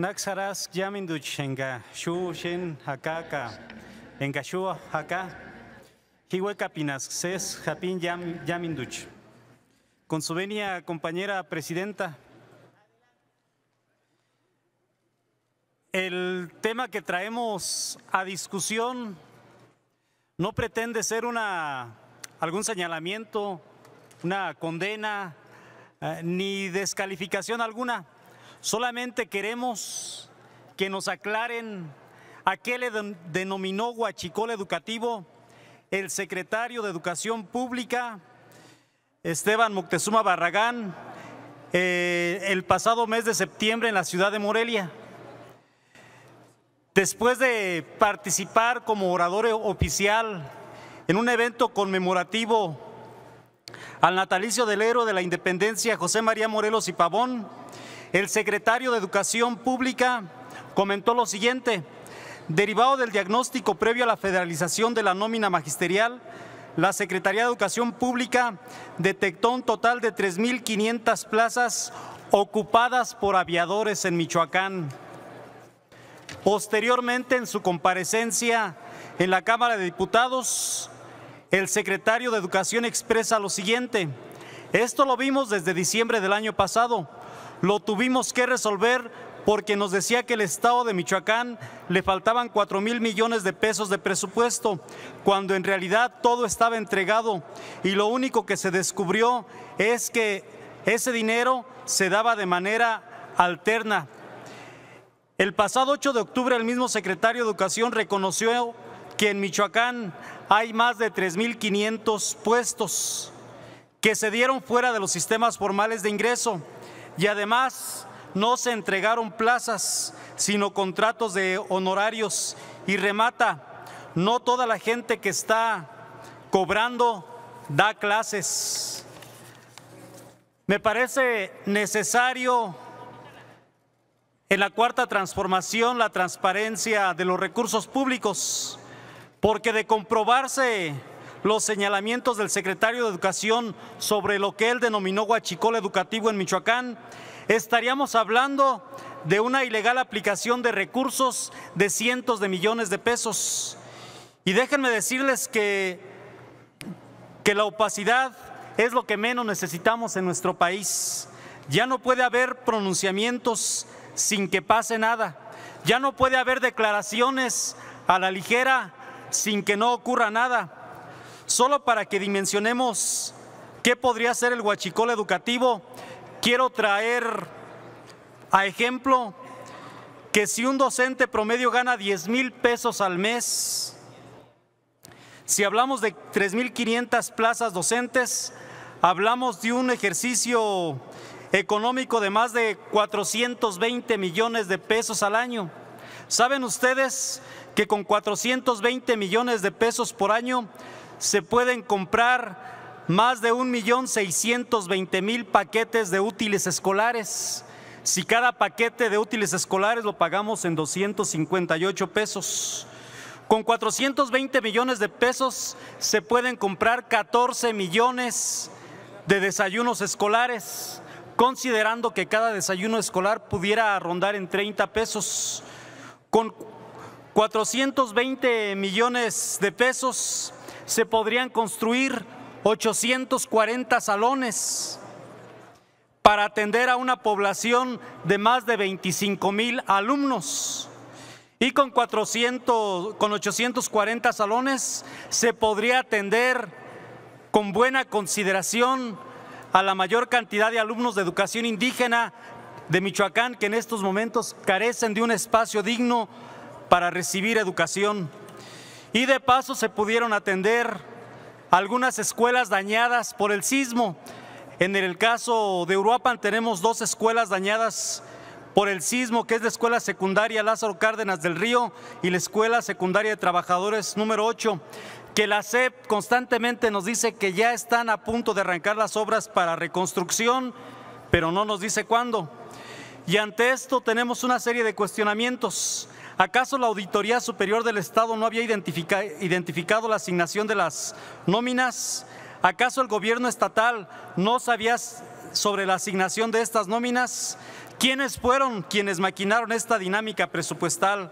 Naxaras yaminduch enga shu shen hakaka enga shu haka hiwekapinas ses japin yam yaminduch. Con su venia compañera presidenta. El tema que traemos a discusión no pretende ser una algún señalamiento, una condena eh, ni descalificación alguna Solamente queremos que nos aclaren a qué le denominó Huachicol Educativo el secretario de Educación Pública, Esteban Moctezuma Barragán, eh, el pasado mes de septiembre en la ciudad de Morelia. Después de participar como orador oficial en un evento conmemorativo al natalicio del héroe de la independencia José María Morelos y Pavón, el secretario de Educación Pública comentó lo siguiente, derivado del diagnóstico previo a la federalización de la nómina magisterial, la Secretaría de Educación Pública detectó un total de 3.500 plazas ocupadas por aviadores en Michoacán. Posteriormente, en su comparecencia en la Cámara de Diputados, el secretario de Educación expresa lo siguiente. Esto lo vimos desde diciembre del año pasado lo tuvimos que resolver porque nos decía que el Estado de Michoacán le faltaban 4 mil millones de pesos de presupuesto, cuando en realidad todo estaba entregado y lo único que se descubrió es que ese dinero se daba de manera alterna. El pasado 8 de octubre el mismo secretario de Educación reconoció que en Michoacán hay más de 3.500 puestos que se dieron fuera de los sistemas formales de ingreso y además no se entregaron plazas, sino contratos de honorarios. Y remata, no toda la gente que está cobrando da clases. Me parece necesario en la cuarta transformación la transparencia de los recursos públicos, porque de comprobarse los señalamientos del secretario de Educación sobre lo que él denominó guachicol educativo en Michoacán, estaríamos hablando de una ilegal aplicación de recursos de cientos de millones de pesos. Y déjenme decirles que, que la opacidad es lo que menos necesitamos en nuestro país. Ya no puede haber pronunciamientos sin que pase nada. Ya no puede haber declaraciones a la ligera sin que no ocurra nada. Solo para que dimensionemos qué podría ser el huachicol educativo, quiero traer a ejemplo que si un docente promedio gana 10 mil pesos al mes, si hablamos de 3.500 plazas docentes, hablamos de un ejercicio económico de más de 420 millones de pesos al año. ¿Saben ustedes que con 420 millones de pesos por año se pueden comprar más de 1.620.000 paquetes de útiles escolares. Si cada paquete de útiles escolares lo pagamos en 258 pesos. Con 420 millones de pesos se pueden comprar 14 millones de desayunos escolares, considerando que cada desayuno escolar pudiera rondar en 30 pesos. Con 420 millones de pesos se podrían construir 840 salones para atender a una población de más de 25 mil alumnos. Y con, 400, con 840 salones se podría atender con buena consideración a la mayor cantidad de alumnos de educación indígena de Michoacán que en estos momentos carecen de un espacio digno para recibir educación y de paso se pudieron atender algunas escuelas dañadas por el sismo. En el caso de Uruapan tenemos dos escuelas dañadas por el sismo, que es la escuela secundaria Lázaro Cárdenas del Río y la escuela secundaria de trabajadores número 8, que la SEP constantemente nos dice que ya están a punto de arrancar las obras para reconstrucción, pero no nos dice cuándo. Y ante esto tenemos una serie de cuestionamientos. ¿Acaso la Auditoría Superior del Estado no había identificado la asignación de las nóminas? ¿Acaso el gobierno estatal no sabía sobre la asignación de estas nóminas? ¿Quiénes fueron quienes maquinaron esta dinámica presupuestal?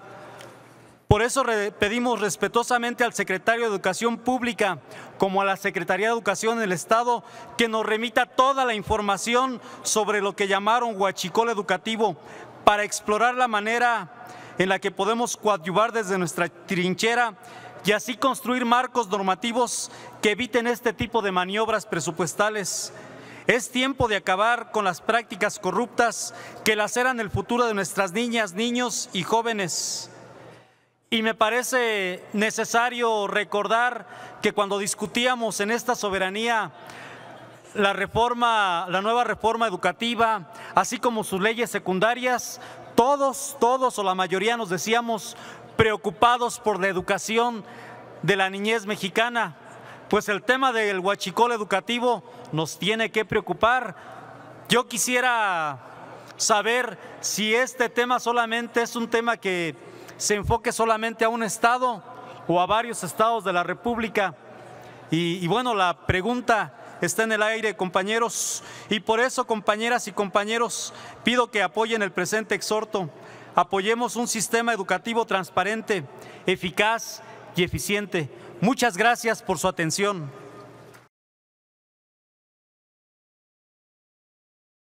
Por eso pedimos respetuosamente al secretario de Educación Pública, como a la Secretaría de Educación del Estado, que nos remita toda la información sobre lo que llamaron huachicol educativo, para explorar la manera en la que podemos coadyuvar desde nuestra trinchera y así construir marcos normativos que eviten este tipo de maniobras presupuestales. Es tiempo de acabar con las prácticas corruptas que laceran el futuro de nuestras niñas, niños y jóvenes. Y me parece necesario recordar que cuando discutíamos en esta soberanía la reforma, la nueva reforma educativa, así como sus leyes secundarias, todos, todos o la mayoría nos decíamos preocupados por la educación de la niñez mexicana, pues el tema del huachicol educativo nos tiene que preocupar. Yo quisiera saber si este tema solamente es un tema que se enfoque solamente a un estado o a varios estados de la República. Y, y bueno, la pregunta está en el aire, compañeros. Y por eso, compañeras y compañeros, pido que apoyen el presente exhorto. Apoyemos un sistema educativo transparente, eficaz y eficiente. Muchas gracias por su atención.